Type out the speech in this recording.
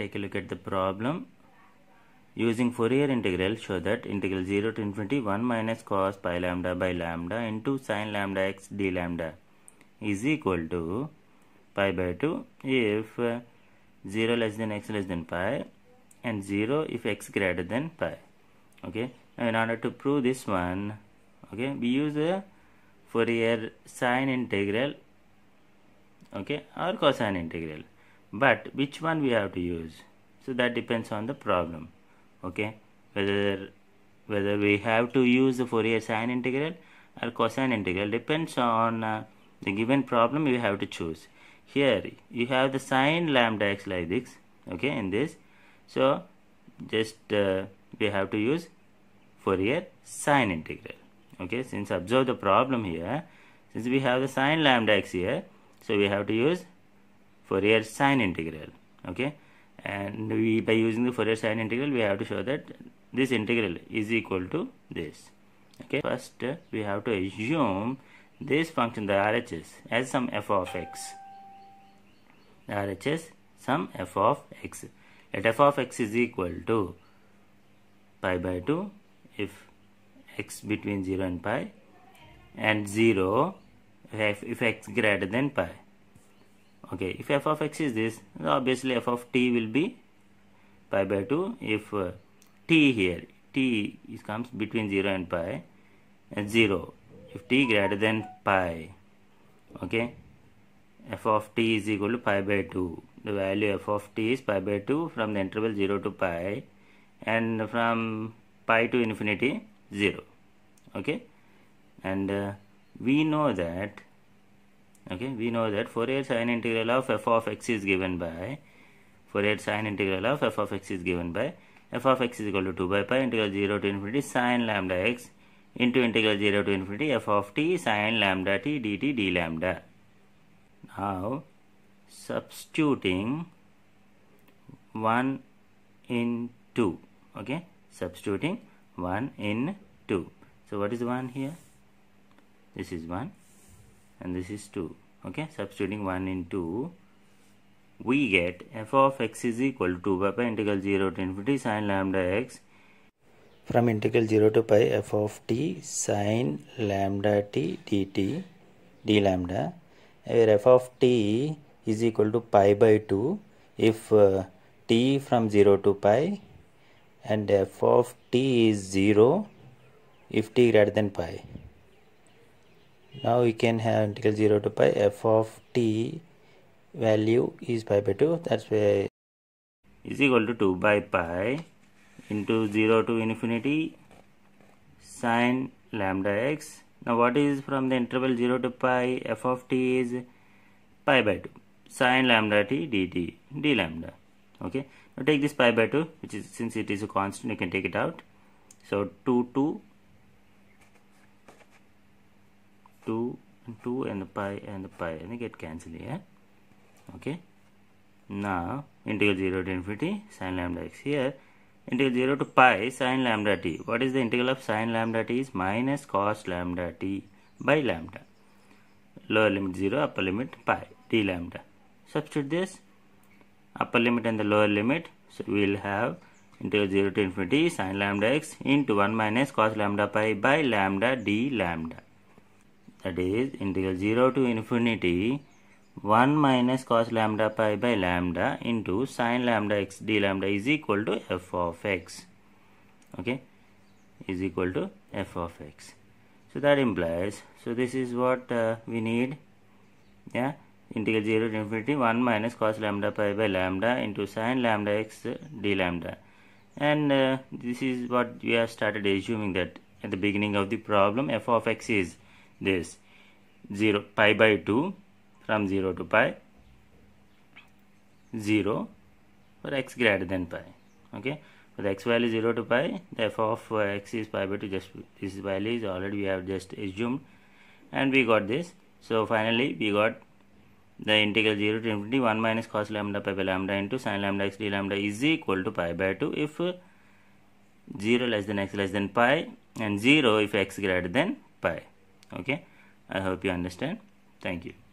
take a look at the problem using Fourier integral show that integral 0 to infinity 1 minus cos pi lambda by lambda into sin lambda x d lambda is equal to pi by 2 if 0 less than x less than pi and 0 if x greater than pi okay now in order to prove this one okay we use a Fourier sine integral okay or cosine integral but which one we have to use so that depends on the problem okay whether whether we have to use the Fourier sine integral or cosine integral depends on uh, the given problem you have to choose here you have the sine lambda x like this okay in this so just uh, we have to use Fourier sine integral okay since observe the problem here since we have the sine lambda x here so we have to use Fourier sine integral okay and we by using the Fourier sine integral we have to show that this integral is equal to this okay first we have to assume this function the RHS as some f of x the RHS some f of x let f of x is equal to pi by 2 if x between 0 and pi and 0 if, if x greater than pi okay if f of x is this obviously f of t will be pi by 2 if uh, t here t is comes between 0 and pi and 0 if t greater than pi okay f of t is equal to pi by 2 the value f of t is pi by 2 from the interval 0 to pi and from pi to infinity 0 okay and uh, we know that okay we know that Fourier sine integral of f of x is given by Fourier sine integral of f of x is given by f of x is equal to 2 by pi integral 0 to infinity sine lambda x into integral 0 to infinity f of t sine lambda t dt d lambda. Now substituting 1 in 2 okay substituting 1 in 2 so what is 1 here this is 1 and this is 2 okay substituting 1 in 2 we get f of x is equal to 2 pi by integral 0 to infinity sine lambda x from integral 0 to pi f of t sine lambda t dt d lambda where f of t is equal to pi by 2 if uh, t from 0 to pi and f of t is 0 if t greater than pi now we can have integral 0 to pi f of t value is pi by 2 that's why is equal to 2 by pi into 0 to infinity sine lambda x now what is from the interval 0 to pi f of t is pi by 2 sine lambda t dt d lambda okay now take this pi by 2 which is since it is a constant you can take it out so 2 2 2 and 2 and pi and pi and they get cancelled here okay now integral 0 to infinity sine lambda x here integral 0 to pi sine lambda t what is the integral of sine lambda t is minus cos lambda t by lambda lower limit 0 upper limit pi d lambda substitute this upper limit and the lower limit so we will have integral 0 to infinity sine lambda x into 1 minus cos lambda pi by lambda d lambda that is integral 0 to infinity 1 minus cos lambda pi by lambda into sine lambda x d lambda is equal to f of x okay is equal to f of x so that implies so this is what uh, we need yeah integral 0 to infinity 1 minus cos lambda pi by lambda into sine lambda x d lambda and uh, this is what we have started assuming that at the beginning of the problem f of x is this 0 pi by 2 from 0 to pi 0 for x greater than pi okay for the x value is 0 to pi the f of uh, x is pi by 2 just this value is already we have just assumed and we got this so finally we got the integral 0 to infinity 1 minus cos lambda pi by lambda into sin lambda x d lambda is equal to pi by 2 if uh, 0 less than x less than pi and 0 if x greater than pi okay i hope you understand thank you